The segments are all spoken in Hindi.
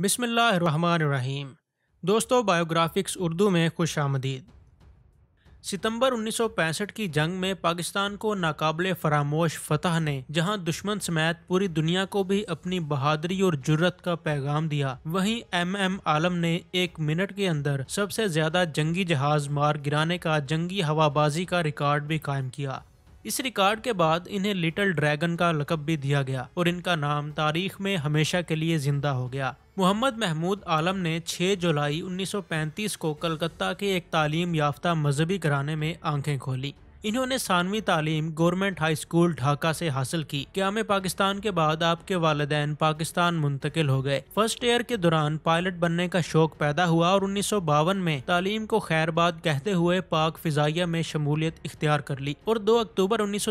बिसमीम दोस्तों बायोग्राफिक्स उर्दू में खुश आमदीद सितंबर 1965 की जंग में पाकिस्तान को नाकबले फरामोश फतह ने जहां दुश्मन समेत पूरी दुनिया को भी अपनी बहादरी और जुर्रत का पैगाम दिया वहीं एम एम आलम ने एक मिनट के अंदर सबसे ज्यादा जंगी जहाज मार गिराने का जंगी हवाबाजी का रिकॉर्ड भी कायम किया इस रिकॉर्ड के बाद इन्हें लिटिल ड्रैगन का लकब भी दिया गया और इनका नाम तारीख में हमेशा के लिए जिंदा हो गया मोहम्मद महमूद आलम ने 6 जुलाई 1935 को कलकत्ता के एक तालीम याफ्ता मजहबी घराने में आंखें खोली इन्होंने सानवी तालीम गवर्नमेंट हाई स्कूल ढाका से हासिल की क्या में पाकिस्तान के बाद आपके वालदेन पाकिस्तान मुंतकिल हो गए फर्स्ट ईयर के दौरान पायलट बनने का शौक पैदा हुआ और उन्नीस में तालीम को खैरबाद कहते हुए पाक फिजाइया में शमूलियत इख्तियार कर ली और दो अक्टूबर उन्नीस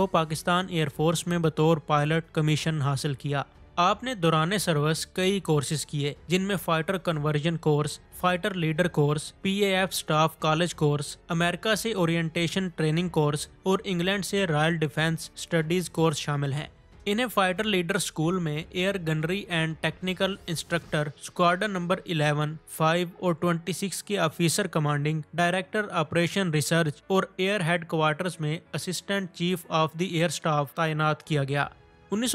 को पाकिस्तान एयरफोर्स में बतौर पायलट कमीशन हासिल किया आपने दौरान सर्विस कई कोर्सेज किए जिनमें fighter conversion course fighter leader course PAF staff college course America से ओरिएंटेशन ट्रेनिंग कोर्स और इंग्लैंड से रॉयल डिफेंस स्टडीज कोर्स शामिल हैं इन्हें फाइटर लीडर स्कूल में air gunnery and technical instructor squadron number 11, 5 और 26 के officer commanding director operation research और एयर हेड क्वार्टर्स में assistant chief of the air staff तैनात किया गया उन्नीस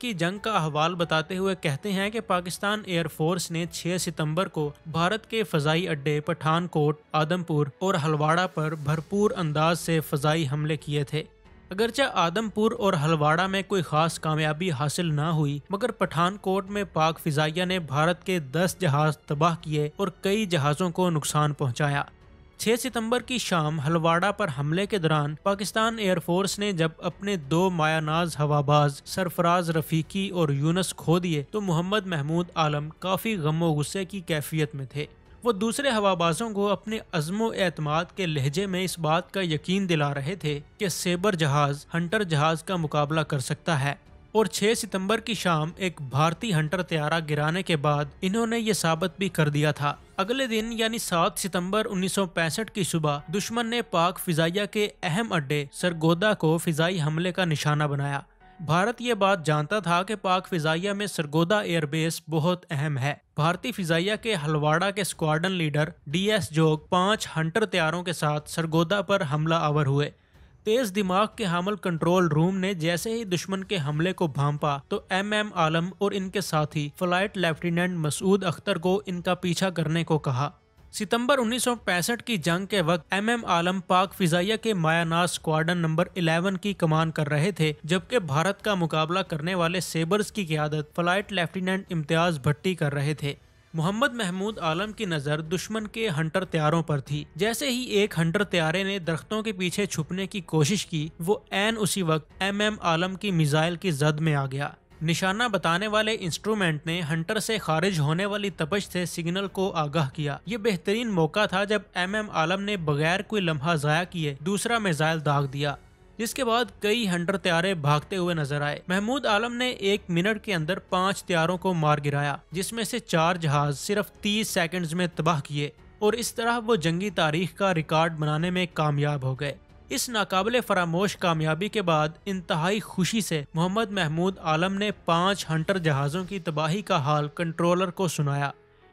की जंग का अहवाल बताते हुए कहते हैं कि पाकिस्तान एयरफोर्स ने 6 सितंबर को भारत के फजाई अड्डे पठानकोट आदमपुर और हलवाड़ा पर भरपूर अंदाज से फजाई हमले किए थे अगरचे आदमपुर और हलवाड़ा में कोई खास कामयाबी हासिल ना हुई मगर पठानकोट में पाक फिजाइया ने भारत के 10 जहाज तबाह किए और कई जहाज़ों को नुकसान पहुंचाया 6 सितंबर की शाम हलवाड़ा पर हमले के दौरान पाकिस्तान एयरफोर्स ने जब अपने दो मायानाज हवाबाज सरफराज रफीकी और यूनस खो दिए तो मोहम्मद महमूद आलम काफ़ी गमो गुस्से की कैफियत में थे वो दूसरे हवाबाजों को अपने अज़मो एतमाद के लहजे में इस बात का यकीन दिला रहे थे कि सेबर जहाज़ हंटर जहाज़ का मुकाबला कर सकता है और 6 सितंबर की शाम एक भारतीय हंटर त्यारा गिराने के बाद इन्होंने ये साबित भी कर दिया था अगले दिन यानी 7 सितंबर 1965 की सुबह दुश्मन ने पाक फिजाइया के अहम अड्डे सरगोदा को फिजाई हमले का निशाना बनाया भारत ये बात जानता था कि पाक फिजाइया में सरगोदा एयरबेस बहुत अहम है भारतीय फिजाइया के हलवाड़ा के स्क्वाडन लीडर डीएस जोग पांच हंटर त्यारों के साथ सरगोदा पर हमला आवर हुए तेज दिमाग के हामल कंट्रोल रूम ने जैसे ही दुश्मन के हमले को भांपा तो एम एम आलम और इनके साथी फ्लाइट लेफ्टिनेंट मसूद अख्तर को इनका पीछा करने को कहा सितंबर 1965 की जंग के वक्त एम एम आलम पाक फिजाइया के मायानाज स्क्वाडन नंबर 11 की कमान कर रहे थे जबकि भारत का मुकाबला करने वाले सेबर्स की क्यादत फ्लाइट लेफ्टिनेंट इम्तियाज भट्टी कर रहे थे मोहम्मद महमूद आलम की नज़र दुश्मन के हंटर त्यारों पर थी जैसे ही एक हंटर त्यारे ने दरख्तों के पीछे छुपने की कोशिश की वो एन उसी वक्त एम एम आलम की मिजाइल की जद में आ गया निशाना बताने वाले इंस्ट्रूमेंट ने हंटर से खारिज होने वाली तपश से सिग्नल को आगाह किया ये बेहतरीन मौका था जब एम एम आलम ने बगैर कोई लम्हा ज़ाया किए दूसरा मिसाइल दाग दिया जिसके बाद कई हंडर त्यारे भागते हुए नजर आए महमूद आलम ने एक मिनट के अंदर पांच त्यारों को मार गिराया जिसमें से चार जहाज सिर्फ तीस सेकंड्स में तबाह किए और इस तरह वो जंगी तारीख का रिकॉर्ड बनाने में कामयाब हो गए इस नाकाबले फरामोश कामयाबी के बाद इंतहाई खुशी से मोहम्मद महमूद आलम ने पांच हंटर जहाज़ों की तबाही का हाल कंट्रोलर को सुनाया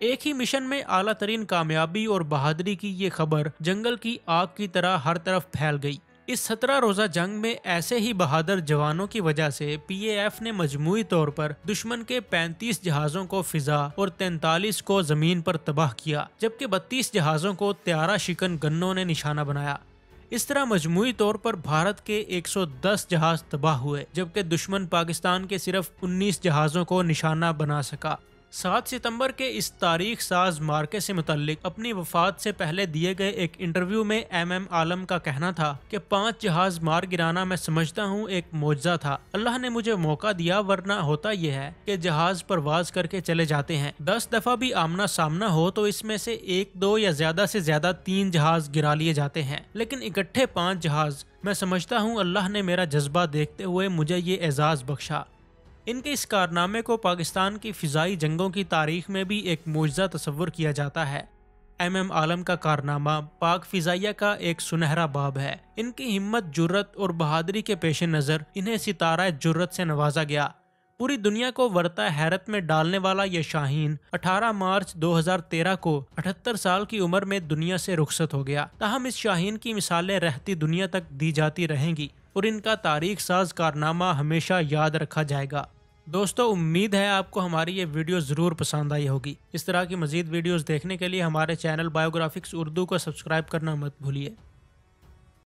एक ही मिशन में अला तरीन कामयाबी और बहादरी की ये खबर जंगल की आग की तरह हर तरफ फैल गई इस सत्रह रोजा जंग में ऐसे ही बहादुर जवानों की वजह से पीएएफ ने मजमू तौर पर दुश्मन के 35 जहाजों को फिजा और 43 को जमीन पर तबाह किया जबकि 32 जहाजों को त्यारा शिकन गन्नों ने निशाना बनाया इस तरह मजमू तौर पर भारत के 110 जहाज तबाह हुए जबकि दुश्मन पाकिस्तान के सिर्फ 19 जहाजों को निशाना बना सका सात सितंबर के इस तारीख साज मार्के से मुतलिक अपनी वफात से पहले दिए गए एक इंटरव्यू में एम एम आलम का कहना था कि पांच जहाज मार गिराना मैं समझता हूँ एक मुआवजा था अल्लाह ने मुझे मौका दिया वरना होता यह है कि जहाज परवाज करके चले जाते हैं दस दफा भी आमना सामना हो तो इसमें से एक दो या ज्यादा से ज्यादा तीन जहाज गिरा लिए जाते हैं लेकिन इकट्ठे पाँच जहाज मैं समझता हूँ अल्लाह ने मेरा जज्बा देखते हुए मुझे ये एजाज़ बख्शा इनके इस कारनामे को पाकिस्तान की फ़िज़ाई जंगों की तारीख में भी एक मुआजा तस्वर किया जाता है एम एम आलम का कारनामा पाक फ़िज़ाइया का एक सुनहरा बाब है इनकी हिम्मत जुर्रत और बहादरी के पेश नज़र इन्हें सितारा जुर्रत से नवाजा गया पूरी दुनिया को वर्ता हैरत में डालने वाला यह शाहीन 18 मार्च 2013 को 78 साल की उम्र में दुनिया से रुखसत हो गया ताहम इस शाहीन की मिसालें रहती दुनिया तक दी जाती रहेंगी और इनका तारीख साज कारनामा हमेशा याद रखा जाएगा दोस्तों उम्मीद है आपको हमारी ये वीडियो ज़रूर पसंद आई होगी इस तरह की मजीद वीडियोस देखने के लिए हमारे चैनल बायोग्राफिक्स उर्दू को सब्सक्राइब करना मत भूलिए